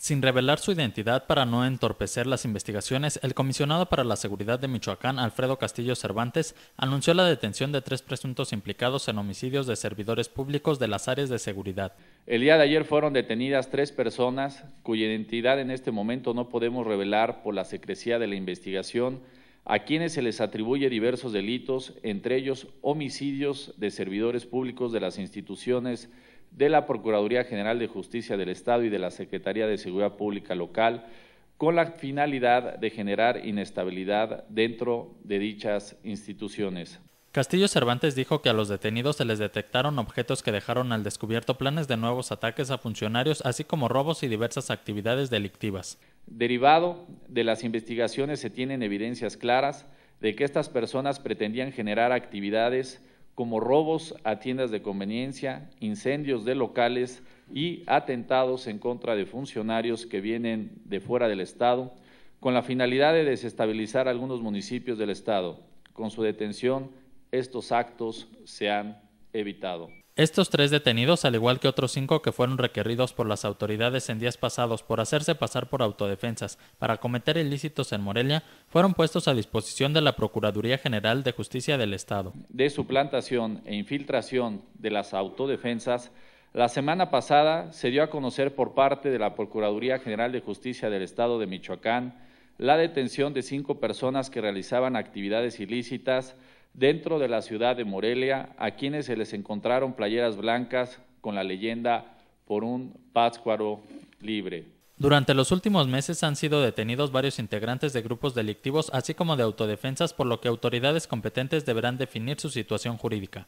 Sin revelar su identidad para no entorpecer las investigaciones, el comisionado para la seguridad de Michoacán, Alfredo Castillo Cervantes, anunció la detención de tres presuntos implicados en homicidios de servidores públicos de las áreas de seguridad. El día de ayer fueron detenidas tres personas cuya identidad en este momento no podemos revelar por la secrecía de la investigación, a quienes se les atribuye diversos delitos, entre ellos homicidios de servidores públicos de las instituciones de la Procuraduría General de Justicia del Estado y de la Secretaría de Seguridad Pública Local con la finalidad de generar inestabilidad dentro de dichas instituciones. Castillo Cervantes dijo que a los detenidos se les detectaron objetos que dejaron al descubierto planes de nuevos ataques a funcionarios, así como robos y diversas actividades delictivas. Derivado de las investigaciones se tienen evidencias claras de que estas personas pretendían generar actividades como robos a tiendas de conveniencia, incendios de locales y atentados en contra de funcionarios que vienen de fuera del Estado, con la finalidad de desestabilizar algunos municipios del Estado. Con su detención, estos actos se han evitado. Estos tres detenidos, al igual que otros cinco que fueron requeridos por las autoridades en días pasados por hacerse pasar por autodefensas para cometer ilícitos en Morelia, fueron puestos a disposición de la Procuraduría General de Justicia del Estado. De suplantación e infiltración de las autodefensas, la semana pasada se dio a conocer por parte de la Procuraduría General de Justicia del Estado de Michoacán la detención de cinco personas que realizaban actividades ilícitas dentro de la ciudad de Morelia, a quienes se les encontraron playeras blancas con la leyenda por un Pátzcuaro libre. Durante los últimos meses han sido detenidos varios integrantes de grupos delictivos, así como de autodefensas, por lo que autoridades competentes deberán definir su situación jurídica.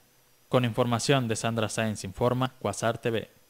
Con información de Sandra Sáenz Informa, Quasar TV.